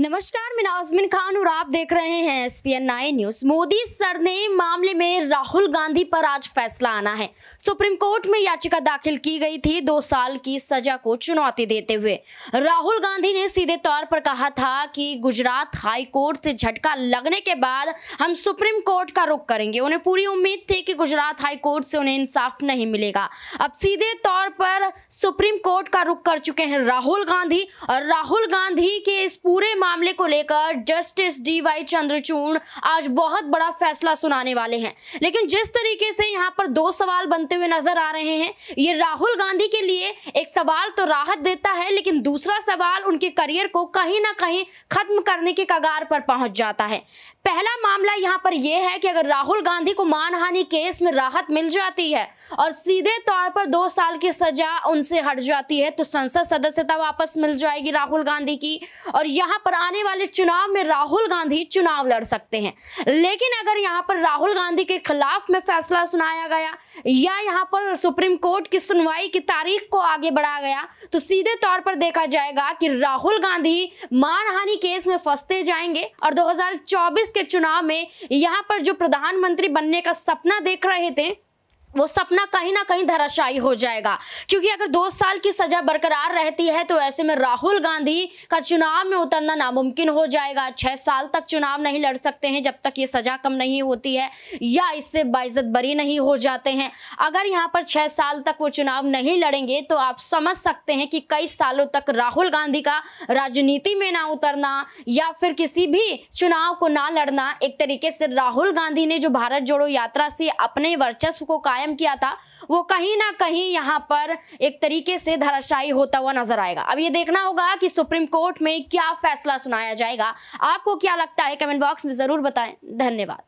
नमस्कार मैं नाजमिन खान और आप देख रहे हैं S P N nine news Modi sir ने मामले में राहुल गांधी पर आज फैसला आना है सुप्रीम कोर्ट में याचिका दाखिल की गई थी दो साल की सजा को चुनौती देते हुए राहुल गांधी ने सीधे तौर पर कहा था कि गुजरात हाई कोर्ट से झटका लगने के बाद हम सुप्रीम कोर्ट का रुख करेंगे उन्हें पूरी उम्मीद थी कि गुजरात हाई कोर्ट से उन्हें इंसाफ नहीं मिलेगा अब सीधे तौर पर सुप्रीम कोर्ट का रुख कर चुके हैं राहुल गांधी और राहुल गांधी के इस पूरे मामले को लेकर जस्टिस डी वाई चंद्रचूड़ आज बहुत बड़ा फैसला सुनाने वाले हैं लेकिन जिस तरीके से यहाँ पर दो सवाल बनते हुए नजर आ रहे हैं ये राहुल गांधी के लिए एक सवाल तो राहत देता है लेकिन दूसरा सवाल उनके करियर को कहीं ना कहीं खत्म करने के कगार पर पहुंच जाता है पहला मामला यहाँ पर यह है कि अगर राहुल गांधी को मानहानि केस में राहत मिल जाती है और सीधे तौर पर दो साल की सजा उनसे हट जाती है तो संसद सदस्यता वापस मिल जाएगी राहुल गांधी की और यहाँ पर आने वाले चुनाव में राहुल गांधी चुनाव लड़ सकते हैं लेकिन अगर यहाँ पर राहुल गांधी के खिलाफ में फैसला सुनाया गया या यहाँ पर सुप्रीम कोर्ट की सुनवाई की तारीख को आगे बढ़ाया गया तो सीधे तौर पर देखा जाएगा कि राहुल गांधी मानहानि केस में फंसते जाएंगे और दो के चुनाव में यहाँ पर जो प्रधानमंत्री बनने का सपना देख रहे थे वो सपना कहीं ना कहीं धराशायी हो जाएगा क्योंकि अगर दो साल की सजा बरकरार रहती है तो ऐसे में राहुल गांधी का चुनाव में उतरना नामुमकिन हो जाएगा छह साल तक चुनाव नहीं लड़ सकते हैं जब तक ये सजा कम नहीं होती है या इससे बाइजत बरी नहीं हो जाते हैं अगर यहाँ पर छह साल तक वो चुनाव नहीं लड़ेंगे तो आप समझ सकते हैं कि कई सालों तक राहुल गांधी का राजनीति में ना उतरना या फिर किसी भी चुनाव को ना लड़ना एक तरीके से राहुल गांधी ने जो भारत जोड़ो यात्रा से अपने वर्चस्व को कायम कायम किया था वो कहीं ना कहीं यहाँ पर एक तरीके से धराशायी होता हुआ नजर आएगा अब ये देखना होगा कि सुप्रीम कोर्ट में क्या फैसला सुनाया जाएगा आपको क्या लगता है कमेंट बॉक्स में जरूर बताएं धन्यवाद